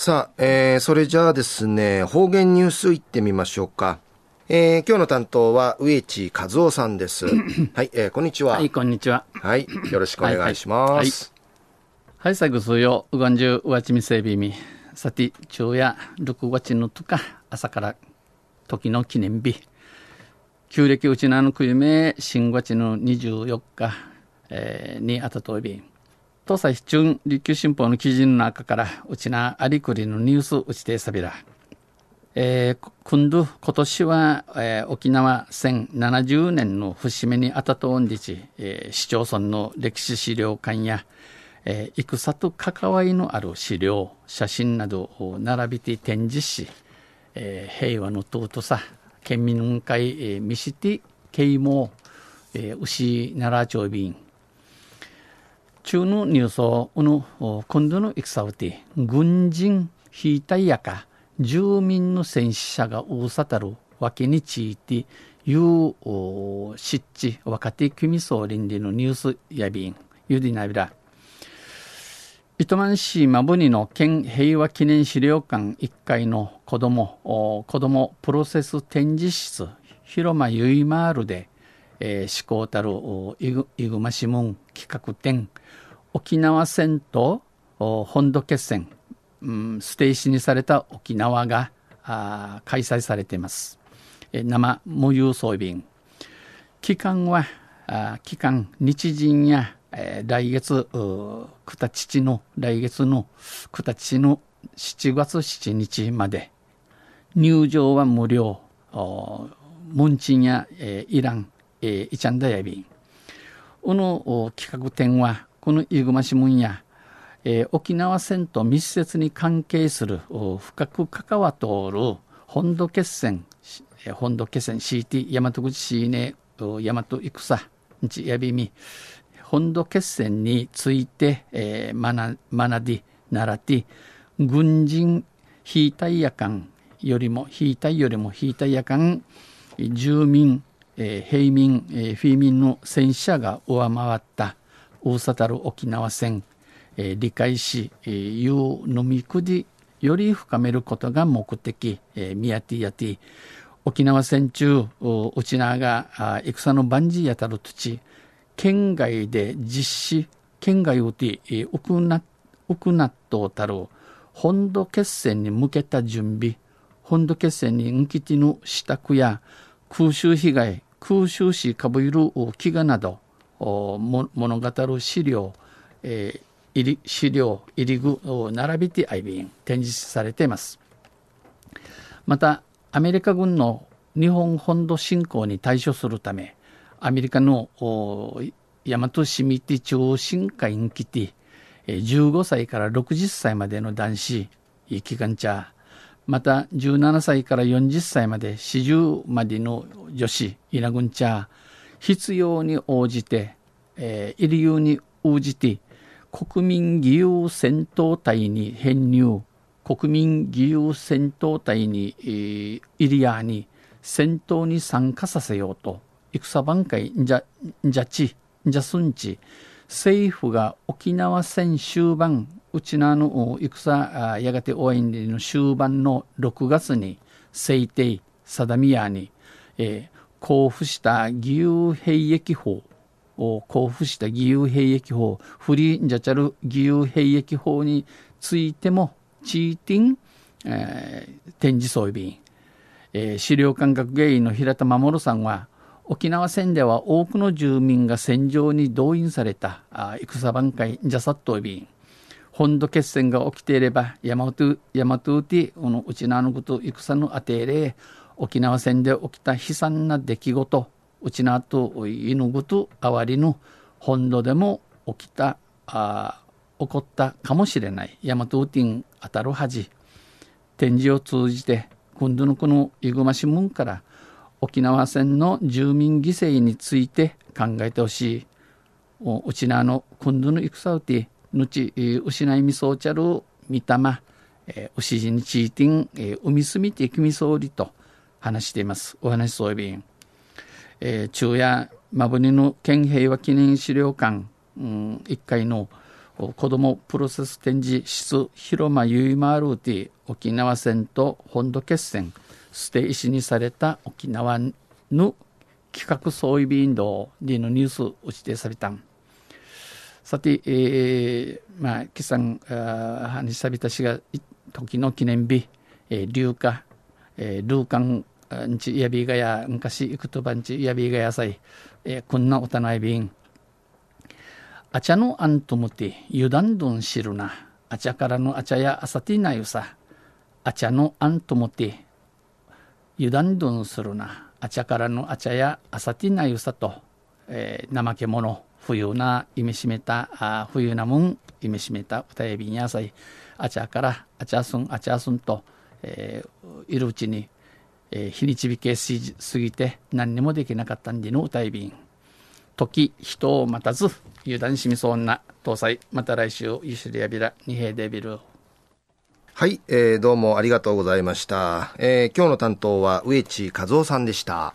さあ、えー、それじゃあですね、方言ニュースいってみましょうか。えー、今日の担当は植地和夫さんです。はい、えー、こんにちは。はい、こんにちは。はい、よろしくお願いします。はい、最後水曜、うがんじゅう、うわちみせびみ。さて、昼夜、六月のとか、朝から、時の記念日。旧暦うちなのくゆめ、新月の24日、えー、にあたとびん。佐市中琉球新報の記事の中から、うちなありくりのニュースうちてさびら。えー、今度、今年は、えー、沖縄1070年の節目にあたとんじ。えー、市町村の歴史資料館や、えー、戦と関わりのある資料、写真などを並びて展示し、えー、平和の尊さ、県民会、えー、見して、啓蒙、えー、牛奈良町便、中のニュースをの今度の戦うて軍人たいやか住民の戦死者が大さたるわけにちいていう湿地若手組総林理のニュースやびんゆでなびら糸満市マブニの県平和記念資料館1階の子ども子どもプロセス展示室広間ゆいまるでえー、志向たるイグマシモ企画展沖縄戦と本土決戦、うん、ステイシにされた沖縄があ開催されています、えー、生無遊装便期間はあ期間日陣や、えー、来月九田父の来月の九田父の7月7日まで入場は無料門鎮や、えー、イランえー、いちゃんだやびん。うの企画展は、このイグマシムンや、えー、沖縄戦と密接に関係する深く関わっおる本土決戦、えー、本土決戦 CT 大和口シー大和戦日やびみ本土決戦について、えー、学び習って軍人非対夜間よりも非対よりも非対夜間住民えー、平民、えフィーの戦車が上回った大沙たる沖縄戦、え理解し、えいう飲みくじより深めることが目的、えー、ミヤティヤティ沖縄戦中沖縄が戦の万事やたる土地、県外で実施県外をてウクナットたる本土決戦に向けた準備本土決戦にんきての支度や空襲被害空襲しかぶいる飢餓など物語る資料、えー、入り資料入り具を並べてアイビン展示されていますまたアメリカ軍の日本本土侵攻に対処するためアメリカの大和市民テ中央新会員基地15歳から60歳までの男子祈願者また17歳から40歳まで40までの女子イナグンチャー必要に応じて、えー、理由に応じて国民義勇戦闘隊に編入国民義勇戦闘隊に、えー、イリアに戦闘に参加させようと戦挽回じゃじゃちじゃすんち政府が沖縄戦終盤うちのあの戦やがて応援の終盤の6月に聖帝定宮に、えー、交付した義勇兵役法を交付した義勇兵役法フリーンジャチャル義勇兵役法についてもチーティン、えー、展示装備員、えー、資料感覚芸員の平田守さんは沖縄戦では多くの住民が戦場に動員された戦挽回ジャサット備員本土決戦が起きていれば大和大和うてこの内縄のこと戦のあてれ沖縄戦で起きた悲惨な出来事内縄と犬ぬぐとあわりの本土でも起きたあ起こったかもしれない大和ティン、あたるはじ展示を通じて今度のこのイグマ新聞から沖縄戦の住民犠牲について考えてほしいうちなの今度の戦テてぬち失いみそうちゃる御霊、ま、えー、しじにちいてん、えー、みすみてきみそうりと話しています。お話しそうびん。えー、昼夜、まぶにの県平和記念資料館、うん、1階の子供プロセス展示室広間ゆいまるて沖縄戦と本土決戦捨て石にされた沖縄の企画総意便道でのニュースを指定されたん。さて、えー、まあ、岸さん、あ西サビタ氏が時の記念日、えー、流化、えー、流間んちやびがや、昔行くとばんちやびがやさい、えー、こんなおたないびん。あちゃのあんともて、油断どんしるな。あちゃからのあちゃやあさてなよさ。あちゃのあんともて、油断どんするな。あちゃからのあちゃやあさてなよさと、えー、怠け者。冬な意味しめたあ冬なもん意味しめた歌えびんやさいあちゃからあちゃすんあちゃすんと、えー、いるうちに、えー、日にちびけしすぎて何にもできなかったんでの歌えび時人を待たず油断しみそうな搭載また来週ゆしりやびら二平デビルはい、えー、どうもありがとうございました、えー、今日の担当は植地和夫さんでした